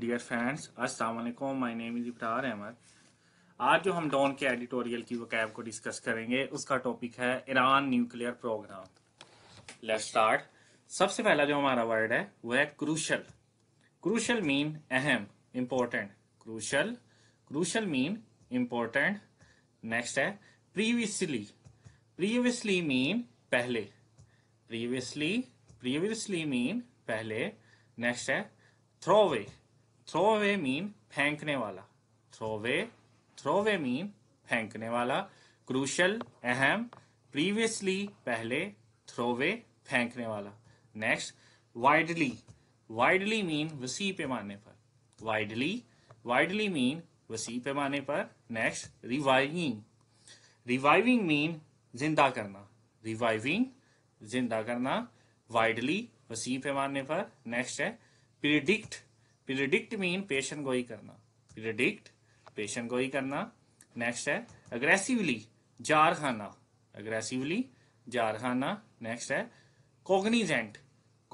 dear friends अस्सलाम my name is Iftar Ahmed आज जो हम डॉन के एडिटोरियल की वकैब को डिस्कस करेंगे उसका टॉपिक है Iran nuclear program let's start सबसे पहला जो हमारा वर्ड है वह है क्रूशल क्रूशल मीन अहम important crucial crucial mean important next है प्रीवियसली प्रीवियसली मीन पहले प्रीवियसली प्रीवियसली मीन पहले नेक्स्ट है थ्रोवे थ्रो अवे मीन फेंकने वाला throw away throw away mean फेंकने वाला क्रूशल अहम प्रीवियसली पहले थ्रो अवे फेंकने वाला नेक्स्ट वाइडली वाइडली मीन वसी पैमाने पर वाइडली वाइडली मीन वसी पैमाने पर नेक्स्ट रिवाइविंग रिवाइविंग मीन जिंदा करना रिवाइविंग जिंदा करना वाइडली वसी पैमाने पर नेक्स्ट है प्रिडिक्ट प्रिडिक्ट मीन पेशन गोई करना प्रिडिक्ट पेशन गोई करना नेक्स्ट है अग्रेसिवली जार खाना अग्रेसिवली जार खाना नेक्स्ट है कोग्निजेंट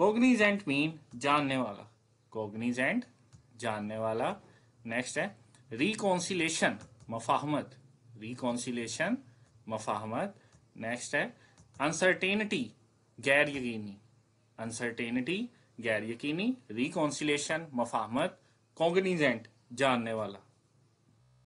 कोग्निजेंट मीन जानने वाला कोग्निजेंट जानने वाला नेक्स्ट है रिकॉन्सिलेशन मफाहमत रिकॉन्सिलेशन मफाहमत नेक्स्ट है अनसर्टेनिटी गैर यकीनी अनसर्टेनिटी गैर यकीनी रिकॉन्सिलेशन मफाहमत कॉन्गनीजेंट जानने वाला